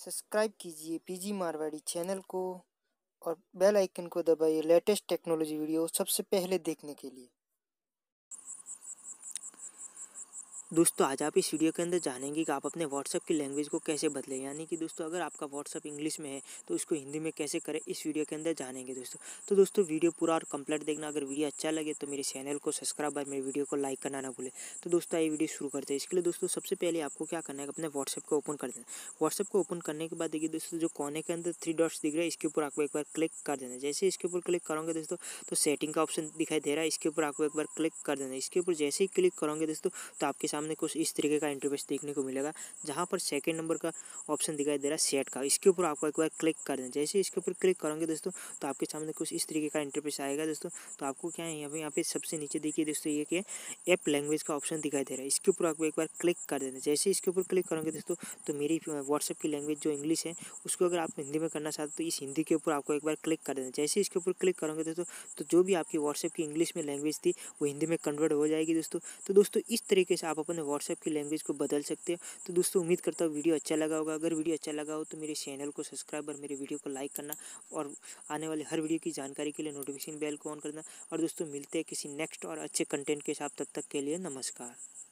subscribe कीजिए PG Marwari channel को और बेल आइकन को दबाइए लेटेस्ट टेक्नोलॉजी वीडियो सबसे पहले देखने के लिए दोस्तों आज आप इस वीडियो के अंदर जानेंगे कि आप अपने व्हाट्सअप की लैंग्वेज को कैसे बदलें यानी कि दोस्तों अगर आपका व्हाट्सअप इंग्लिश में है तो उसको हिंदी में कैसे करें इस वीडियो के अंदर जानेंगे दोस्तों तो दोस्तों वीडियो पूरा और कंप्लीट देखना अगर वीडियो अच्छा लगे तो मेरे चैनल को सब्सक्राइब और मेरे वीडियो को लाइक करना ना भूलें तो दोस्तों ये वीडियो शुरू करते हैं इसके लिए दोस्तों सबसे पहले आपको क्या करना है अपने व्हाट्सअप को ओपन कर देना व्हाट्सअप को ओपन करने के बाद देखिए दोस्तों जो कोने के अंदर थ्री डॉट्स दिख रहा है इसके ऊपर आपको एक बार क्लिक कर देना जैसे इसके ऊपर क्लिक करोगे दोस्तों तो सेटिंग का ऑप्शन दिखाई दे रहा है इसके ऊपर आपको एक बार क्लिक कर देना इसके ऊपर जैसे ही क्लिक करोगे दोस्तों तो आपके सामने कुछ इस तरीके का इंटरफेस देखने को मिलेगा जहाँ पर सेकेंड नंबर का ऑप्शन दिखाई दे रहा है सेट का इसके ऊपर आपको एक बार क्लिक कर दें जैसे इसके ऊपर क्लिक करोगे दोस्तों तो आपके सामने कुछ इस तरीके का इंटरफेस आएगा दोस्तों तो आपको क्या है यहाँ पर यहाँ पे सबसे नीचे देखिए दोस्तों ये क्या ऐप लैंग्वेज का ऑप्शन दिखाई दे रहा है इसके ऊपर आपको एक बार क्लिक कर देना जैसे इसके ऊपर क्लिक करोगे दोस्तों तो मेरी व्हाट्सअप की लैंग्वेज जो इंग्लिश है उसको अगर आप हिंदी में करना चाहते तो इस हिंदी के ऊपर आपको एक बार क्लिक कर देना जैसे इसके ऊपर क्लिक करोगे दोस्तों तो जो भी आपकी व्हाट्सएप की इंग्लिश में लैंग्वेज थी वो हिंदी में कन्वर्ट हो जाएगी दोस्तों तो दोस्तों इस तरीके से आप अपने व्हाट्सएप की लैंग्वेज को बदल सकते हैं तो दोस्तों उम्मीद करता हूँ वीडियो अच्छा लगा होगा अगर वीडियो अच्छा लगा हो तो मेरे चैनल को सब्सक्राइब और मेरे वीडियो को लाइक करना और आने वाले हर वीडियो की जानकारी के लिए नोटिफिकेशन बेल को ऑन करना और दोस्तों मिलते हैं किसी नेक्स्ट और अच्छे कंटेंट के साथ तब तक के लिए नमस्कार